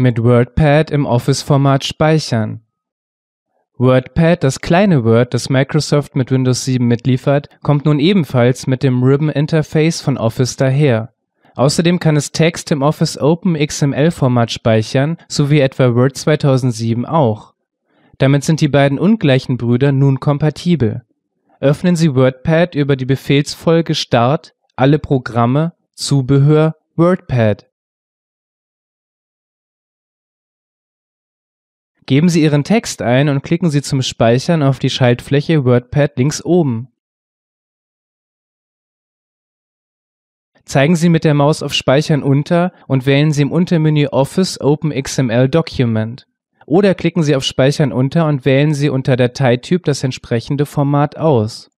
mit WordPad im Office-Format speichern. WordPad, das kleine Word, das Microsoft mit Windows 7 mitliefert, kommt nun ebenfalls mit dem Ribbon-Interface von Office daher. Außerdem kann es Text im Office Open XML-Format speichern, so wie etwa Word 2007 auch. Damit sind die beiden ungleichen Brüder nun kompatibel. Öffnen Sie WordPad über die Befehlsfolge Start, alle Programme, Zubehör, WordPad. Geben Sie Ihren Text ein und klicken Sie zum Speichern auf die Schaltfläche WordPad links oben. Zeigen Sie mit der Maus auf Speichern unter und wählen Sie im Untermenü Office Open XML Document. Oder klicken Sie auf Speichern unter und wählen Sie unter Dateityp das entsprechende Format aus